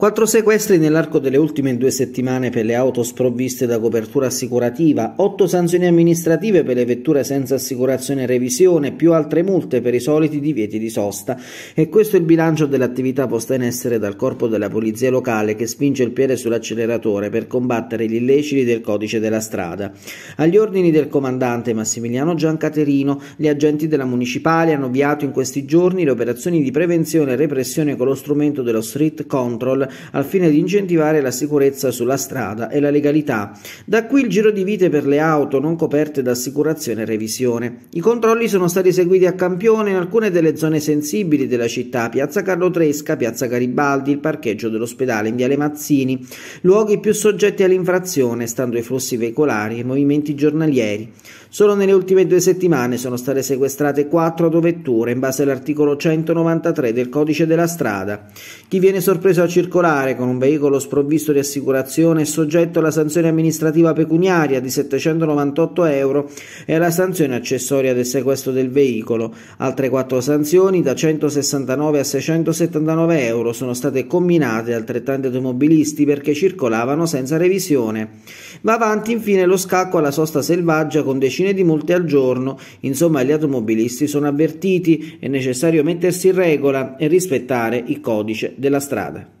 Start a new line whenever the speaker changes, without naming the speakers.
Quattro sequestri nell'arco delle ultime due settimane per le auto sprovviste da copertura assicurativa, otto sanzioni amministrative per le vetture senza assicurazione e revisione, più altre multe per i soliti divieti di sosta. E questo è il bilancio dell'attività posta in essere dal corpo della polizia locale che spinge il piede sull'acceleratore per combattere gli illeciti del codice della strada. Agli ordini del comandante Massimiliano Giancaterino, gli agenti della municipale hanno avviato in questi giorni le operazioni di prevenzione e repressione con lo strumento dello street control al fine di incentivare la sicurezza sulla strada e la legalità. Da qui il giro di vite per le auto non coperte da assicurazione e revisione. I controlli sono stati eseguiti a campione in alcune delle zone sensibili della città, Piazza Carlo Tresca, Piazza Garibaldi, il parcheggio dell'ospedale in Viale Mazzini, luoghi più soggetti all'infrazione, stando ai flussi veicolari e ai movimenti giornalieri. Solo nelle ultime due settimane sono state sequestrate quattro autovetture in base all'articolo 193 del codice della strada. Chi viene sorpreso a circolare circolare con un veicolo sprovvisto di assicurazione è soggetto alla sanzione amministrativa pecuniaria di 798 euro e alla sanzione accessoria del sequestro del veicolo. Altre quattro sanzioni da 169 a 679 euro sono state combinate altrettanti automobilisti perché circolavano senza revisione. Va avanti infine lo scacco alla sosta selvaggia con decine di multe al giorno. Insomma, gli automobilisti sono avvertiti, è necessario mettersi in regola e rispettare il codice della strada.